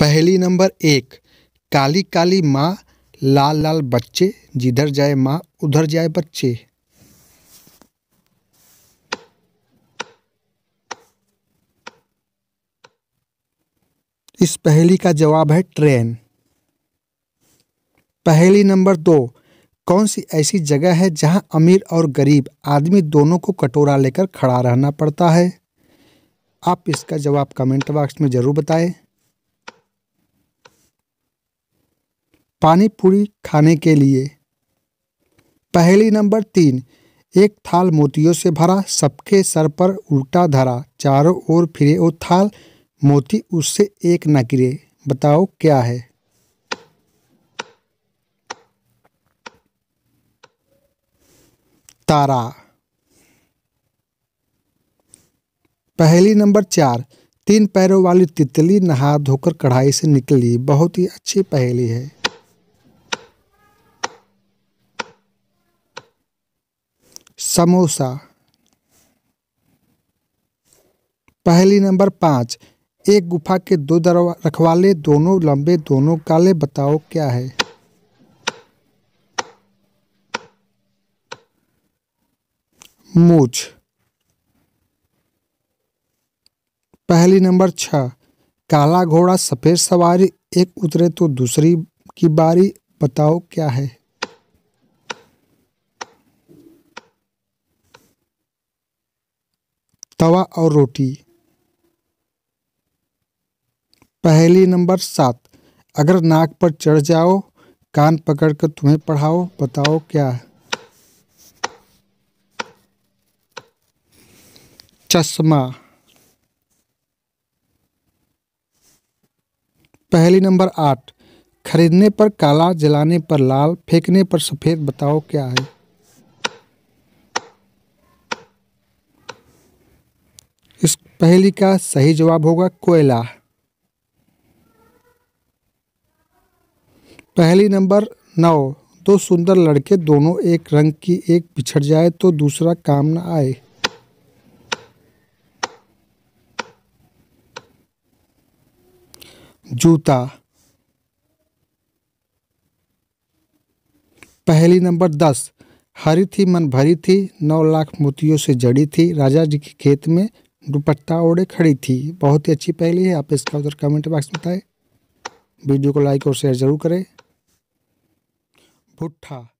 पहली नंबर एक काली काली माँ लाल लाल बच्चे जिधर जाए माँ उधर जाए बच्चे इस पहली का जवाब है ट्रेन पहली नंबर दो कौन सी ऐसी जगह है जहां अमीर और गरीब आदमी दोनों को कटोरा लेकर खड़ा रहना पड़ता है आप इसका जवाब कमेंट बॉक्स में ज़रूर बताएं पानी पूरी खाने के लिए पहली नंबर तीन एक थाल मोतियों से भरा सबके सर पर उल्टा धरा चारों ओर फिरे वो थाल मोती उससे एक न गिरे बताओ क्या है तारा पहली नंबर चार तीन पैरों वाली तितली नहा धोकर कढ़ाई से निकली बहुत ही अच्छी पहेली है समोसा पहली नंबर पाँच एक गुफा के दो दरवाजे रखवाले दोनों लंबे दोनों काले बताओ क्या है मूछ पहली नंबर छ काला घोड़ा सफ़ेद सवारी एक उतरे तो दूसरी की बारी बताओ क्या है तवा और रोटी पहली नंबर सात अगर नाक पर चढ़ जाओ कान पकड़ कर तुम्हें पढ़ाओ बताओ क्या है चश्मा पहली नंबर आठ खरीदने पर काला जलाने पर लाल फेंकने पर सफ़ेद बताओ क्या है पहली का सही जवाब होगा कोयला पहली नंबर नौ दो सुंदर लड़के दोनों एक रंग की एक बिछड़ जाए तो दूसरा काम ना आए जूता पहली नंबर दस हरी थी मन भरी थी नौ लाख मोतियों से जड़ी थी राजा जी के खेत में दुपट्टा ओढ़े खड़ी थी बहुत ही अच्छी पहली है आप इसका उधर कमेंट बॉक्स में बताएं वीडियो को लाइक और शेयर ज़रूर करें भुट्टा